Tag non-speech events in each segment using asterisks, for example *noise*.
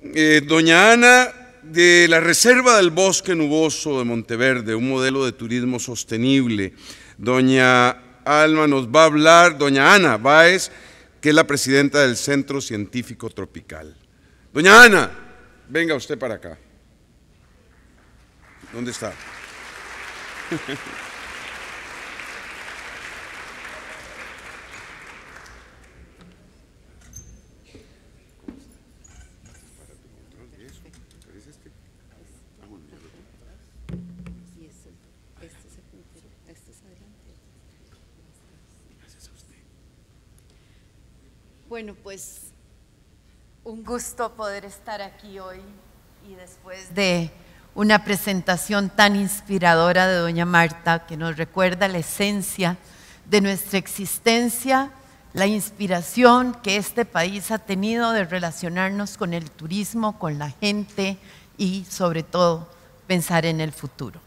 Eh, doña Ana de la Reserva del Bosque Nuboso de Monteverde, un modelo de turismo sostenible. Doña Alma nos va a hablar, doña Ana Báez, que es la presidenta del Centro Científico Tropical. Doña Ana, venga usted para acá. ¿Dónde está? *laughs* Bueno, pues un gusto poder estar aquí hoy y después de una presentación tan inspiradora de doña Marta que nos recuerda la esencia de nuestra existencia, la inspiración que este país ha tenido de relacionarnos con el turismo, con la gente y sobre todo pensar en el futuro.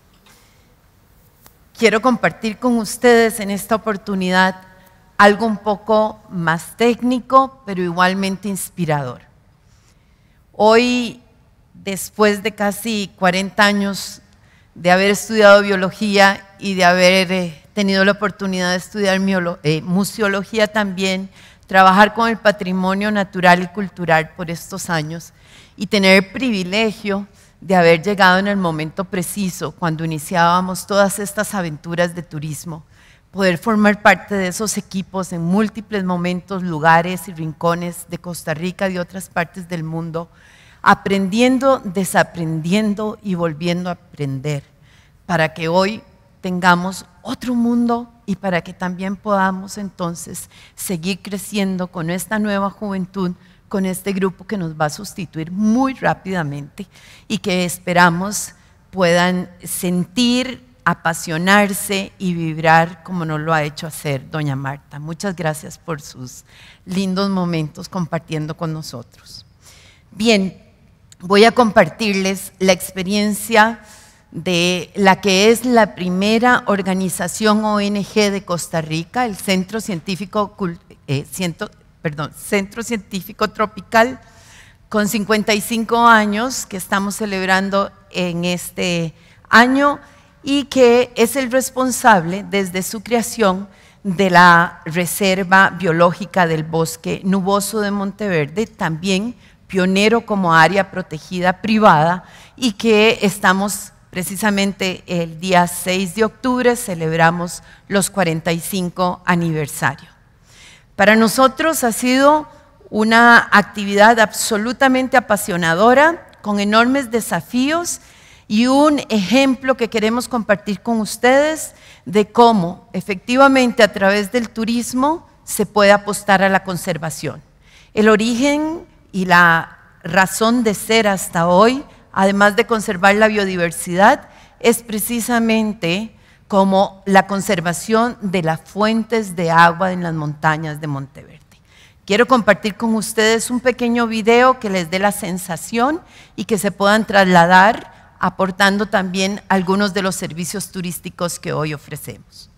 Quiero compartir con ustedes en esta oportunidad algo un poco más técnico, pero igualmente inspirador. Hoy, después de casi 40 años de haber estudiado biología y de haber eh, tenido la oportunidad de estudiar eh, museología también, trabajar con el patrimonio natural y cultural por estos años y tener el privilegio de haber llegado en el momento preciso cuando iniciábamos todas estas aventuras de turismo poder formar parte de esos equipos en múltiples momentos, lugares y rincones de Costa Rica y otras partes del mundo, aprendiendo, desaprendiendo y volviendo a aprender, para que hoy tengamos otro mundo y para que también podamos entonces seguir creciendo con esta nueva juventud, con este grupo que nos va a sustituir muy rápidamente y que esperamos puedan sentir apasionarse y vibrar como nos lo ha hecho hacer doña Marta. Muchas gracias por sus lindos momentos compartiendo con nosotros. Bien, voy a compartirles la experiencia de la que es la primera organización ONG de Costa Rica, el Centro Científico, eh, Centro Científico Tropical, con 55 años que estamos celebrando en este año y que es el responsable desde su creación de la Reserva Biológica del Bosque Nuboso de Monteverde, también pionero como área protegida privada y que estamos precisamente el día 6 de octubre celebramos los 45 aniversarios. Para nosotros ha sido una actividad absolutamente apasionadora, con enormes desafíos y un ejemplo que queremos compartir con ustedes de cómo efectivamente a través del turismo se puede apostar a la conservación. El origen y la razón de ser hasta hoy, además de conservar la biodiversidad, es precisamente como la conservación de las fuentes de agua en las montañas de Monteverde. Quiero compartir con ustedes un pequeño video que les dé la sensación y que se puedan trasladar aportando también algunos de los servicios turísticos que hoy ofrecemos.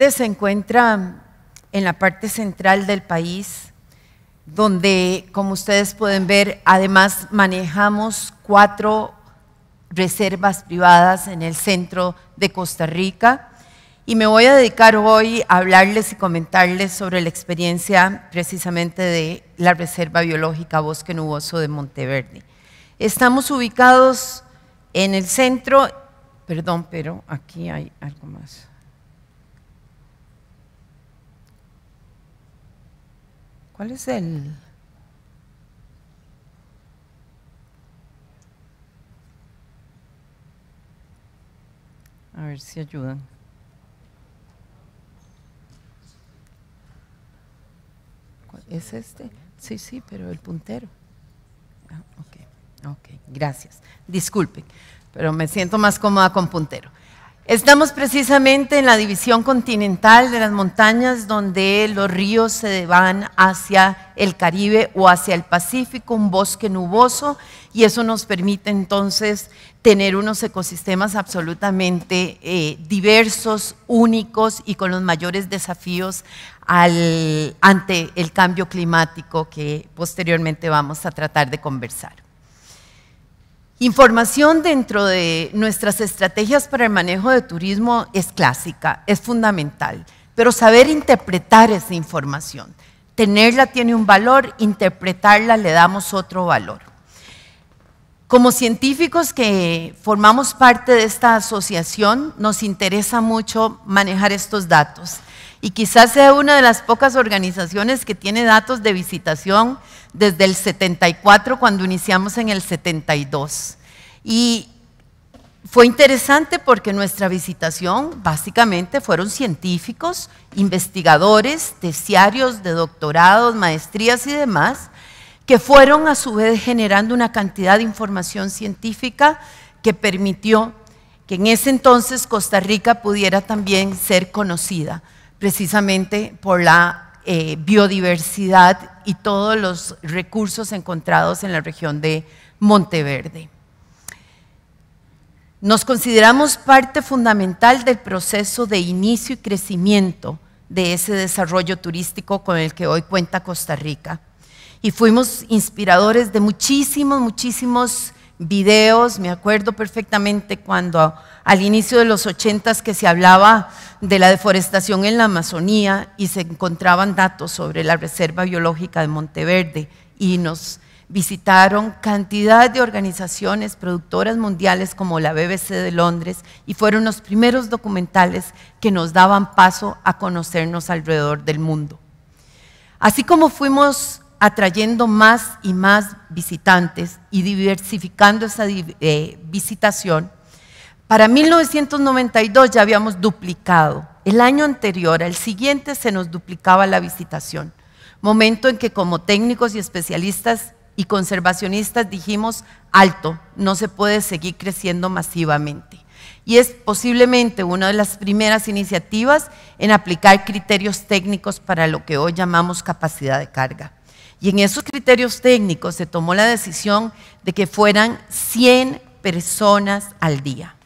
Este se encuentra en la parte central del país, donde, como ustedes pueden ver, además manejamos cuatro reservas privadas en el centro de Costa Rica. Y me voy a dedicar hoy a hablarles y comentarles sobre la experiencia precisamente de la Reserva Biológica Bosque Nuboso de Monteverde. Estamos ubicados en el centro, perdón, pero aquí hay algo más. ¿Cuál es el...? A ver si ayudan. ¿Es este? Sí, sí, pero el puntero. Ah, okay. gracias. Disculpen, pero me siento más cómoda con puntero. Estamos precisamente en la división continental de las montañas donde los ríos se van hacia el Caribe o hacia el Pacífico, un bosque nuboso, y eso nos permite entonces tener unos ecosistemas absolutamente eh, diversos, únicos y con los mayores desafíos ante el cambio climático que posteriormente vamos a tratar de conversar. Información dentro de nuestras estrategias para el manejo de turismo es clásica, es fundamental, pero saber interpretar esa información, tenerla tiene un valor, interpretarla le damos otro valor. Como científicos que formamos parte de esta asociación, nos interesa mucho manejar estos datos y quizás sea una de las pocas organizaciones que tiene datos de visitación desde el 74 cuando iniciamos en el 72. Y fue interesante porque nuestra visitación básicamente fueron científicos, investigadores, terciarios de doctorados, maestrías y demás, que fueron a su vez generando una cantidad de información científica que permitió que en ese entonces Costa Rica pudiera también ser conocida precisamente por la eh, biodiversidad y todos los recursos encontrados en la región de Monteverde. Nos consideramos parte fundamental del proceso de inicio y crecimiento de ese desarrollo turístico con el que hoy cuenta Costa Rica. Y fuimos inspiradores de muchísimos, muchísimos videos. Me acuerdo perfectamente cuando al inicio de los 80 s que se hablaba de la deforestación en la Amazonía y se encontraban datos sobre la Reserva Biológica de Monteverde y nos visitaron cantidad de organizaciones productoras mundiales como la BBC de Londres y fueron los primeros documentales que nos daban paso a conocernos alrededor del mundo. Así como fuimos atrayendo más y más visitantes y diversificando esa eh, visitación, para 1992 ya habíamos duplicado. El año anterior, al siguiente, se nos duplicaba la visitación. Momento en que como técnicos y especialistas y conservacionistas dijimos, alto, no se puede seguir creciendo masivamente. Y es posiblemente una de las primeras iniciativas en aplicar criterios técnicos para lo que hoy llamamos capacidad de carga. Y en esos criterios técnicos se tomó la decisión de que fueran 100 personas al día.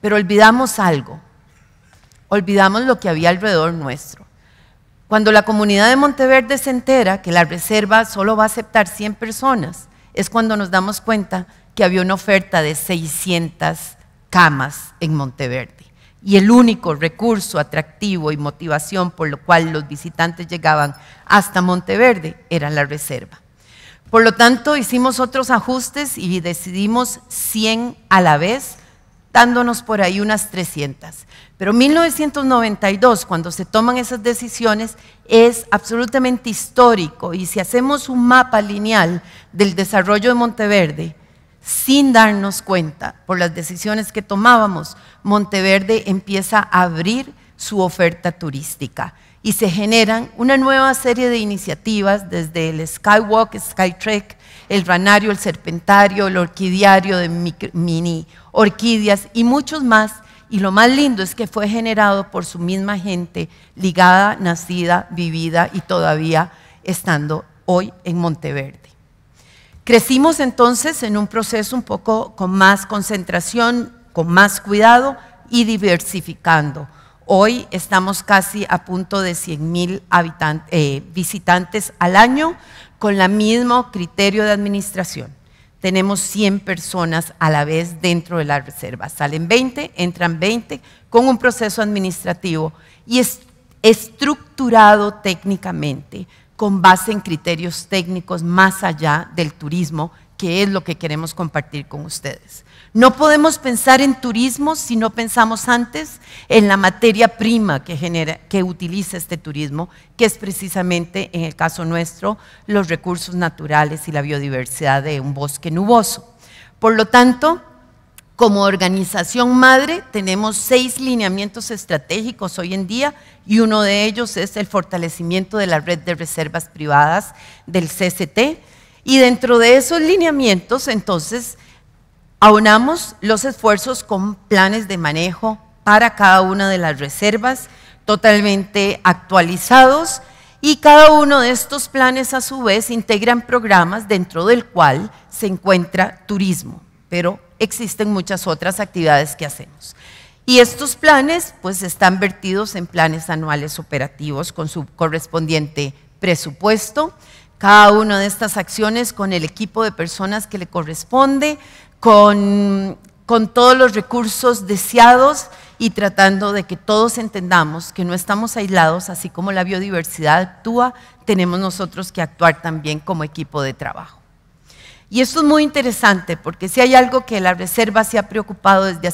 Pero olvidamos algo, olvidamos lo que había alrededor nuestro. Cuando la comunidad de Monteverde se entera que la reserva solo va a aceptar 100 personas, es cuando nos damos cuenta que había una oferta de 600 camas en Monteverde. Y el único recurso atractivo y motivación por lo cual los visitantes llegaban hasta Monteverde era la reserva. Por lo tanto, hicimos otros ajustes y decidimos 100 a la vez dándonos por ahí unas 300. Pero 1992, cuando se toman esas decisiones, es absolutamente histórico. Y si hacemos un mapa lineal del desarrollo de Monteverde, sin darnos cuenta por las decisiones que tomábamos, Monteverde empieza a abrir su oferta turística y se generan una nueva serie de iniciativas desde el Skywalk, Skytrek, el ranario, el serpentario, el orquidiario de mini orquídeas y muchos más. Y lo más lindo es que fue generado por su misma gente, ligada, nacida, vivida y todavía estando hoy en Monteverde. Crecimos entonces en un proceso un poco con más concentración, con más cuidado y diversificando. Hoy estamos casi a punto de 100.000 mil eh, visitantes al año, con el mismo criterio de administración. Tenemos 100 personas a la vez dentro de la reserva. Salen 20, entran 20 con un proceso administrativo y estructurado técnicamente con base en criterios técnicos más allá del turismo, que es lo que queremos compartir con ustedes. No podemos pensar en turismo si no pensamos antes en la materia prima que, utiliza este turismo, que es precisamente, en el caso nuestro, los recursos naturales y la biodiversidad de un bosque nuboso. Por lo tanto, como organización madre tenemos seis lineamientos estratégicos hoy en día y uno de ellos es el fortalecimiento de la red de reservas privadas del CCT. Y dentro de esos lineamientos, entonces, Aunamos los esfuerzos con planes de manejo para cada una de las reservas totalmente actualizados y cada uno de estos planes a su vez integran programas dentro del cual se encuentra turismo, pero existen muchas otras actividades que hacemos. Y estos planes pues están vertidos en planes anuales operativos con su correspondiente presupuesto, cada una de estas acciones con el equipo de personas que le corresponde, con, todos los recursos deseados y tratando de que todos entendamos que no estamos aislados, así como la biodiversidad actúa, tenemos nosotros que actuar también como equipo de trabajo. Y esto es muy interesante porque si hay algo que la Reserva se ha preocupado desde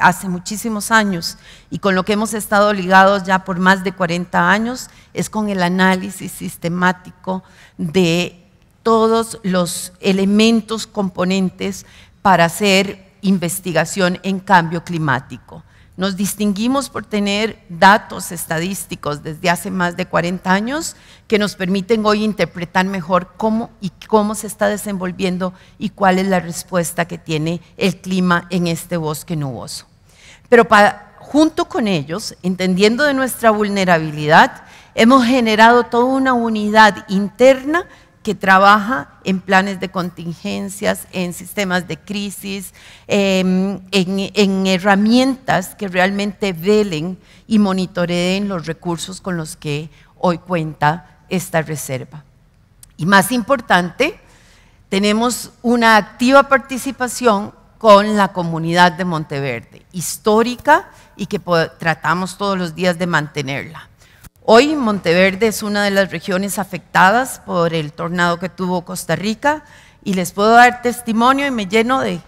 hace muchísimos años y con lo que hemos estado ligados ya por más de 40 años, es con el análisis sistemático de todos los elementos, componentes para hacer investigación en cambio climático. Nos distinguimos por tener datos estadísticos desde hace más de 40 años que nos permiten hoy interpretar mejor cómo y cómo se está desenvolviendo y cuál es la respuesta que tiene el clima en este bosque nuboso. Pero junto con ellos, entendiendo de nuestra vulnerabilidad, hemos generado toda una unidad interna que trabaja en planes de contingencias, en sistemas de crisis, em, en, herramientas que realmente velen y monitoreen los recursos con los que hoy cuenta esta reserva. Y más importante, tenemos una activa participación con la comunidad de Monteverde, histórica y que tratamos todos los días de mantenerla. Hoy Monteverde es una de las regiones afectadas por el tornado que tuvo Costa Rica y les puedo dar testimonio y me lleno de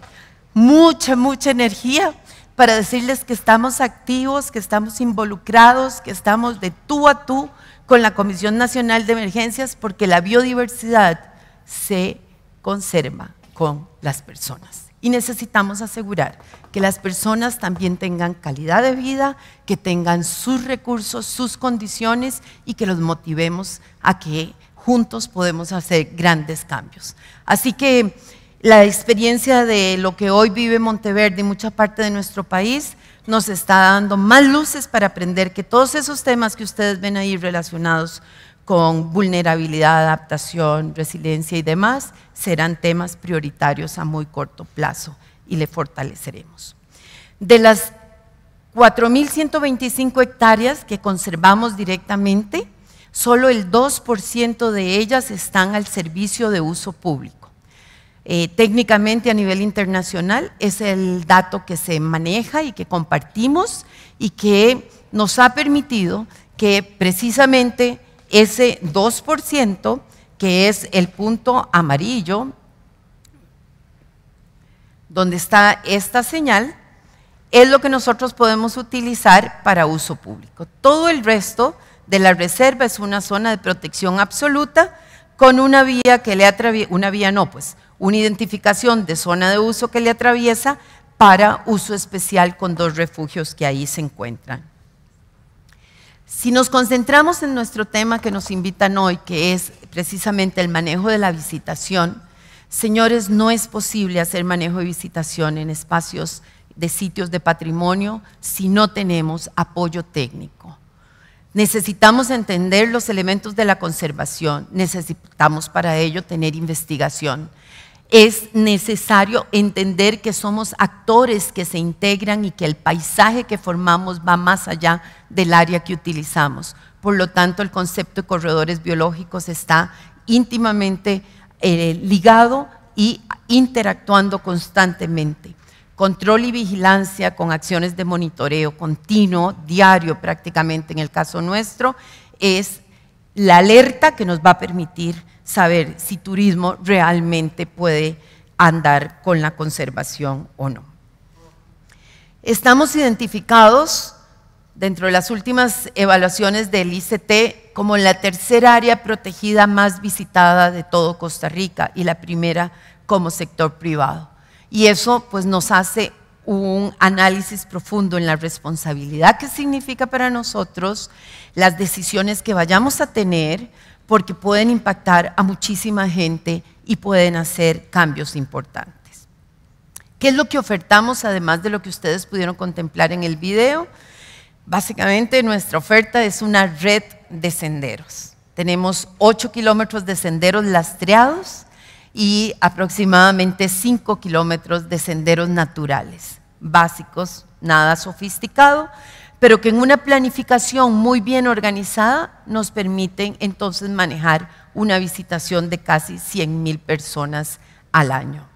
mucha, mucha energía para decirles que estamos activos, que estamos involucrados, que estamos de tú a tú con la Comisión Nacional de Emergencias porque la biodiversidad se conserva con las personas. Y necesitamos asegurar que las personas también tengan calidad de vida, que tengan sus recursos, sus condiciones y que los motivemos a que juntos podemos hacer grandes cambios. Así que la experiencia de lo que hoy vive Monteverde y mucha parte de nuestro país nos está dando más luces para aprender que todos esos temas que ustedes ven ahí relacionados con vulnerabilidad, adaptación, resiliencia y demás, serán temas prioritarios a muy corto plazo y le fortaleceremos. De las 4.125 hectáreas que conservamos directamente, solo el 2% de ellas están al servicio de uso público. Eh, técnicamente a nivel internacional es el dato que se maneja y que compartimos y que nos ha permitido que precisamente ese 2%, que es el punto amarillo, donde está esta señal, es lo que nosotros podemos utilizar para uso público. Todo el resto de la reserva es una zona de protección absoluta con una vía que le atraviesa, una vía no, pues, una identificación de zona de uso que le atraviesa para uso especial con dos refugios que ahí se encuentran. Si nos concentramos en nuestro tema que nos invitan hoy, que es precisamente el manejo de la visitación, señores, no es posible hacer manejo de visitación en espacios de sitios de patrimonio si no tenemos apoyo técnico. Necesitamos entender los elementos de la conservación, necesitamos para ello tener investigación, es necesario entender que somos actores que se integran y que el paisaje que formamos va más allá del área que utilizamos. Por lo tanto, el concepto de corredores biológicos está íntimamente eh, ligado y interactuando constantemente. Control y vigilancia con acciones de monitoreo continuo, diario prácticamente en el caso nuestro, es la alerta que nos va a permitir saber si turismo realmente puede andar con la conservación o no. Estamos identificados dentro de las últimas evaluaciones del ICT como la tercera área protegida más visitada de todo Costa Rica y la primera como sector privado. Y eso pues nos hace un análisis profundo en la responsabilidad que significa para nosotros las decisiones que vayamos a tener, porque pueden impactar a muchísima gente y pueden hacer cambios importantes. ¿Qué es lo que ofertamos además de lo que ustedes pudieron contemplar en el video? Básicamente nuestra oferta es una red de senderos. Tenemos 8 kilómetros de senderos lastreados y aproximadamente 5 kilómetros de senderos naturales, básicos, nada sofisticado, pero que en una planificación muy bien organizada nos permiten entonces manejar una visitación de casi 100.000 mil personas al año.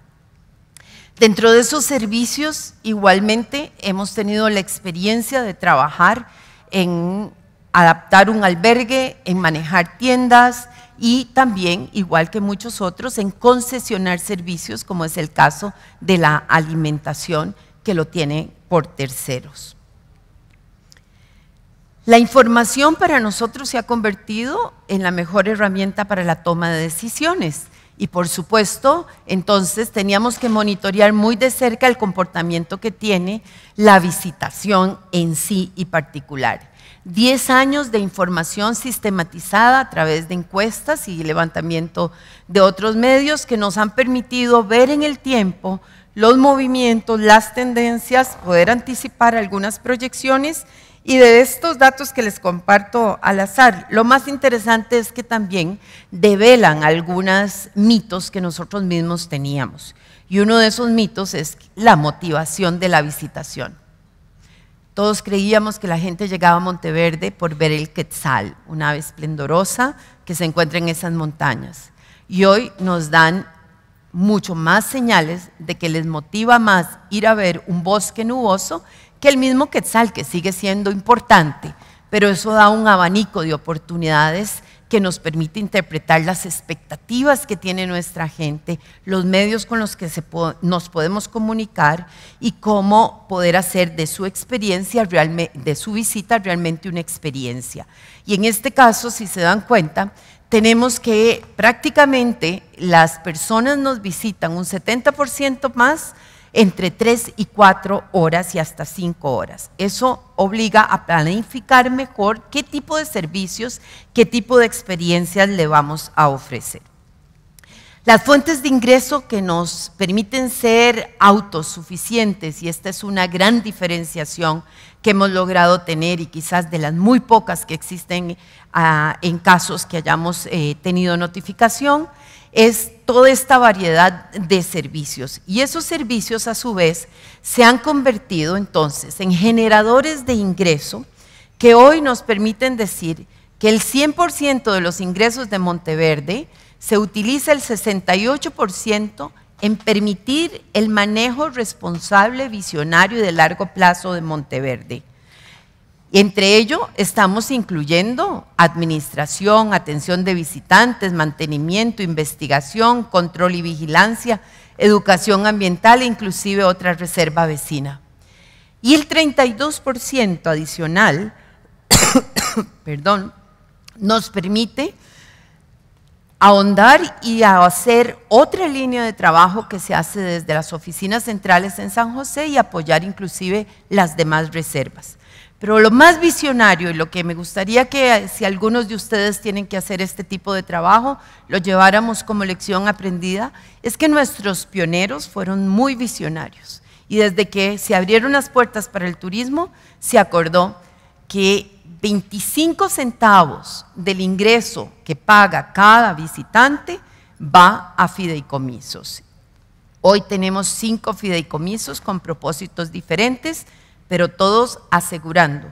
Dentro de esos servicios, igualmente, hemos tenido la experiencia de trabajar en adaptar un albergue, en manejar tiendas, y también, igual que muchos otros, en concesionar servicios, como es el caso de la alimentación, que lo tiene por terceros. La información para nosotros se ha convertido en la mejor herramienta para la toma de decisiones. Y por supuesto, entonces teníamos que monitorear muy de cerca el comportamiento que tiene la visitación en sí y particular. 10 años de información sistematizada a través de encuestas y levantamiento de otros medios que nos han permitido ver en el tiempo los movimientos, las tendencias, poder anticipar algunas proyecciones y de estos datos que les comparto al azar, lo más interesante es que también develan algunos mitos que nosotros mismos teníamos. Y uno de esos mitos es la motivación de la visitación. Todos creíamos que la gente llegaba a Monteverde por ver el Quetzal, una ave esplendorosa que se encuentra en esas montañas. Y hoy nos dan mucho más señales de que les motiva más ir a ver un bosque nuboso que el mismo Quetzal, que sigue siendo importante, pero eso da un abanico de oportunidades que nos permite interpretar las expectativas que tiene nuestra gente, los medios con los que nos podemos comunicar y cómo poder hacer de su experiencia, de su visita realmente una experiencia. Y en este caso, si se dan cuenta, tenemos que prácticamente las personas nos visitan un 70% más entre 3 y 4 horas y hasta 5 horas. Eso obliga a planificar mejor qué tipo de servicios, qué tipo de experiencias le vamos a ofrecer. Las fuentes de ingreso que nos permiten ser autosuficientes, y esta es una gran diferenciación que hemos logrado tener y quizás de las muy pocas que existen ah, en casos que hayamos eh, tenido notificación, es toda esta variedad de servicios. Y esos servicios a su vez se han convertido entonces en generadores de ingreso que hoy nos permiten decir que el 100% de los ingresos de Monteverde se utiliza el 68% en permitir el manejo responsable, visionario y de largo plazo de Monteverde entre ello estamos incluyendo administración, atención de visitantes, mantenimiento, investigación, control y vigilancia, educación ambiental e inclusive otra reserva vecina. Y el 32% adicional, *coughs* perdón, nos permite ahondar y hacer otra línea de trabajo que se hace desde las oficinas centrales en San José y apoyar inclusive las demás reservas. Pero lo más visionario y lo que me gustaría que eh, si algunos de ustedes tienen que hacer este tipo de trabajo, lo lleváramos como lección aprendida, es que nuestros pioneros fueron muy visionarios. Y desde que se abrieron las puertas para el turismo, se acordó que 25 centavos del ingreso que paga cada visitante va a fideicomisos. Hoy tenemos cinco fideicomisos con propósitos diferentes pero todos asegurando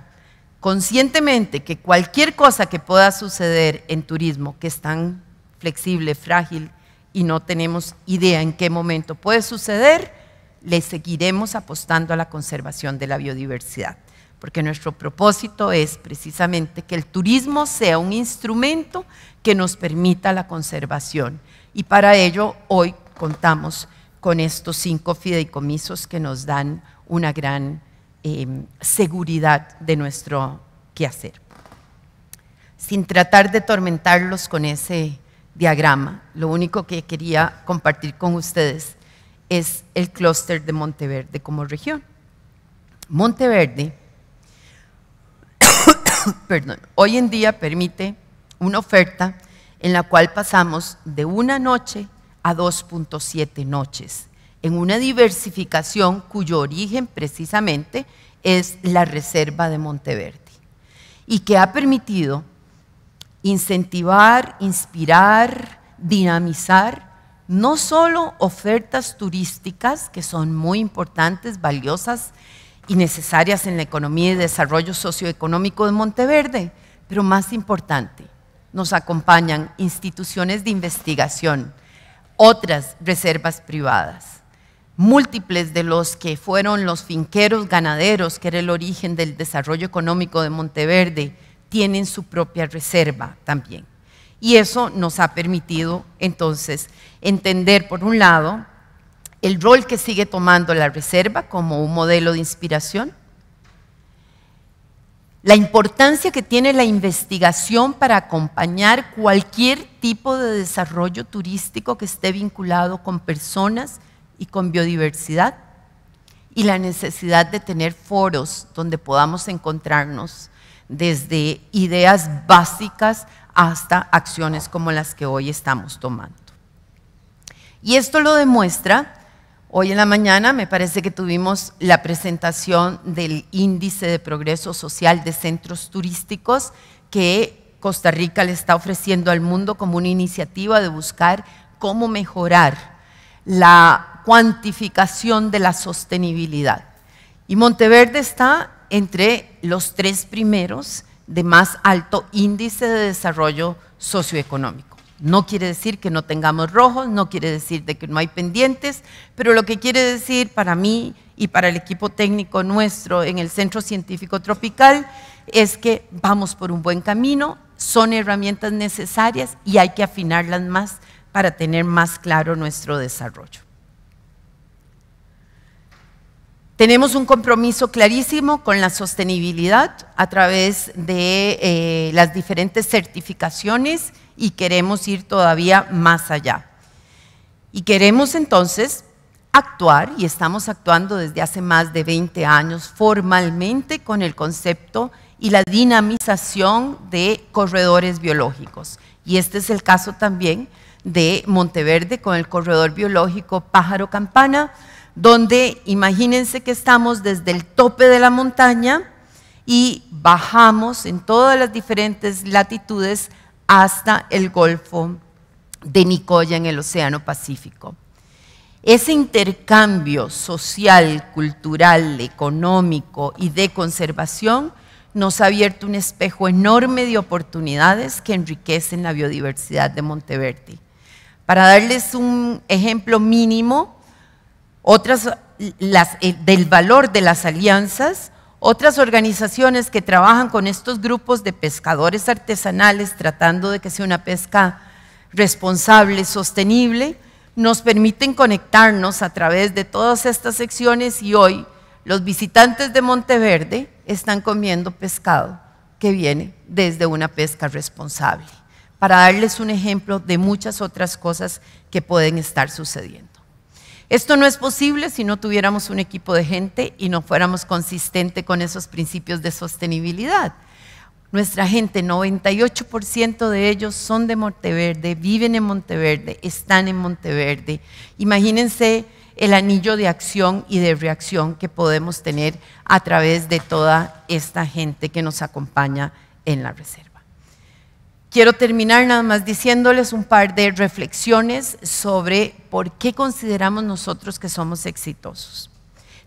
conscientemente que cualquier cosa que pueda suceder en turismo, que es tan flexible, frágil y no tenemos idea en qué momento puede suceder, le seguiremos apostando a la conservación de la biodiversidad, porque nuestro propósito es precisamente que el turismo sea un instrumento que nos permita la conservación. Y para ello hoy contamos con estos cinco fideicomisos que nos dan una gran Em, seguridad de nuestro quehacer. Sin tratar de tormentarlos con ese diagrama, lo único que quería compartir con ustedes es el clúster de Monteverde como región. Monteverde, *coughs* perdón, hoy en día permite una oferta en la cual pasamos de una noche a 2.7 noches en una diversificación cuyo origen precisamente es la Reserva de Monteverde y que ha permitido incentivar, inspirar, dinamizar no solo ofertas turísticas que son muy importantes, valiosas y necesarias en la economía y desarrollo socioeconómico de Monteverde, pero más importante, nos acompañan instituciones de investigación, otras reservas privadas, múltiples de los que fueron los finqueros ganaderos, que era el origen del desarrollo económico de Monteverde, tienen su propia reserva también. Y eso nos ha permitido entonces entender, por un lado, el rol que sigue tomando la reserva como un modelo de inspiración, la importancia que tiene la investigación para acompañar cualquier tipo de desarrollo turístico que esté vinculado con personas y con biodiversidad y la necesidad de tener foros donde podamos encontrarnos desde ideas básicas hasta acciones como las que hoy estamos tomando. Y esto lo demuestra, hoy en la mañana me parece que tuvimos la presentación del índice de progreso social de centros turísticos que Costa Rica le está ofreciendo al mundo como una iniciativa de buscar cómo mejorar la cuantificación de la sostenibilidad. Y Monteverde está entre los tres primeros de más alto índice de desarrollo socioeconómico. No quiere decir que no tengamos rojos, no quiere decir que no hay pendientes, pero lo que quiere decir para mí y para el equipo técnico nuestro en el Centro Científico Tropical es que vamos por un buen camino, son herramientas necesarias y hay que afinarlas más para tener más claro nuestro desarrollo. Tenemos un compromiso clarísimo con la sostenibilidad a través de eh, las diferentes certificaciones y queremos ir todavía más allá. Y queremos entonces actuar, y estamos actuando desde hace más de 20 años formalmente con el concepto y la dinamización de corredores biológicos. Y este es el caso también de Monteverde con el corredor biológico Pájaro Campana, donde imagínense que estamos desde el tope de la montaña y bajamos en todas las diferentes latitudes hasta el Golfo de Nicoya en el Océano Pacífico. Ese intercambio social, cultural, económico y de conservación nos ha abierto un espejo enorme de oportunidades que enriquecen la biodiversidad de Monteverde. Para darles un ejemplo mínimo, otras eh, del valor de las alianzas, otras organizaciones que trabajan con estos grupos de pescadores artesanales tratando de que sea una pesca responsable, sostenible, nos permiten conectarnos a través de todas estas secciones y hoy los visitantes de Monteverde están comiendo pescado que viene desde una pesca responsable, para darles un ejemplo de muchas otras cosas que pueden estar sucediendo. Esto no es posible si no tuviéramos un equipo de gente y no fuéramos consistentes con esos principios de sostenibilidad. Nuestra gente, 98% de ellos son de Monteverde, viven en Monteverde, están en Monteverde. Imagínense el anillo de acción y de reacción que podemos tener a través de toda esta gente que nos acompaña en la reserva. Quiero terminar nada más diciéndoles un par de reflexiones sobre por qué consideramos nosotros que somos exitosos.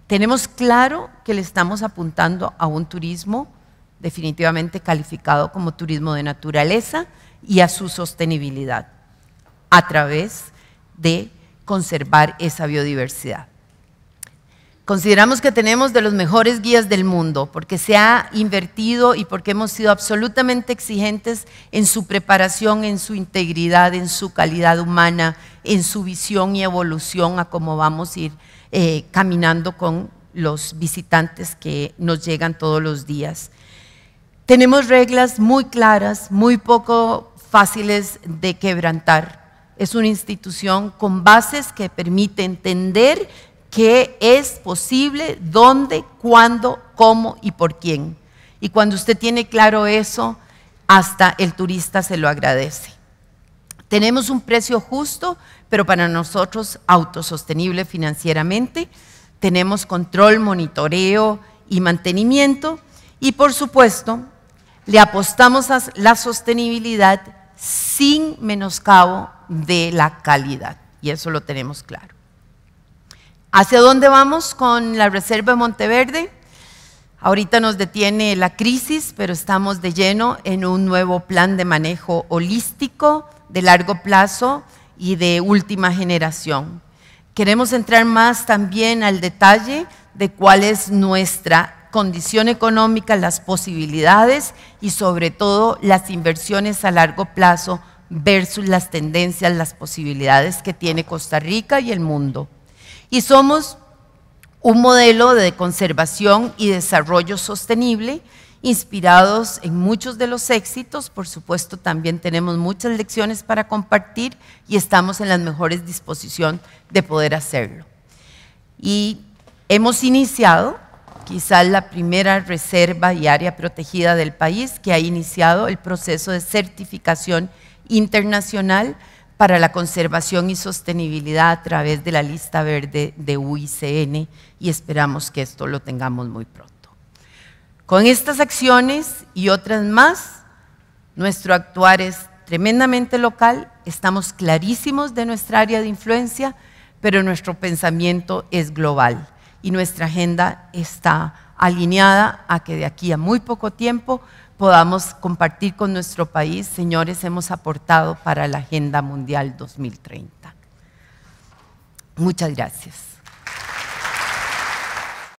Tenemos claro que le estamos apuntando a un turismo definitivamente calificado como turismo de naturaleza y a su sostenibilidad a través de conservar esa biodiversidad. Consideramos que tenemos de los mejores guías del mundo porque se ha invertido y porque hemos sido absolutamente exigentes en su preparación, en su integridad, en su calidad humana, en su visión y evolución a cómo vamos a ir eh, caminando con los visitantes que nos llegan todos los días. Tenemos reglas muy claras, muy poco fáciles de quebrantar. Es una institución con bases que permite entender qué es posible, dónde, cuándo, cómo y por quién. Y cuando usted tiene claro eso, hasta el turista se lo agradece. Tenemos un precio justo, pero para nosotros autosostenible financieramente. Tenemos control, monitoreo y mantenimiento. Y por supuesto, le apostamos a la sostenibilidad sin menoscabo de la calidad. Y eso lo tenemos claro. ¿Hacia dónde vamos con la Reserva Monteverde? Ahorita nos detiene la crisis, pero estamos de lleno en un nuevo plan de manejo holístico, de largo plazo y de última generación. Queremos entrar más también al detalle de cuál es nuestra condición económica, las posibilidades y sobre todo las inversiones a largo plazo versus las tendencias, las posibilidades que tiene Costa Rica y el mundo y somos un modelo de conservación y desarrollo sostenible, inspirados en muchos de los éxitos. Por supuesto, también tenemos muchas lecciones para compartir y estamos en la mejores disposición de poder hacerlo. Y hemos iniciado quizás la primera reserva y área protegida del país que ha iniciado el proceso de certificación internacional para la conservación y sostenibilidad a través de la lista verde de UICN y esperamos que esto lo tengamos muy pronto. Con estas acciones y otras más, nuestro actuar es tremendamente local, estamos clarísimos de nuestra área de influencia, pero nuestro pensamiento es global y nuestra agenda está alineada a que de aquí a muy poco tiempo podamos compartir con nuestro país, señores, hemos aportado para la Agenda Mundial 2030. Muchas gracias.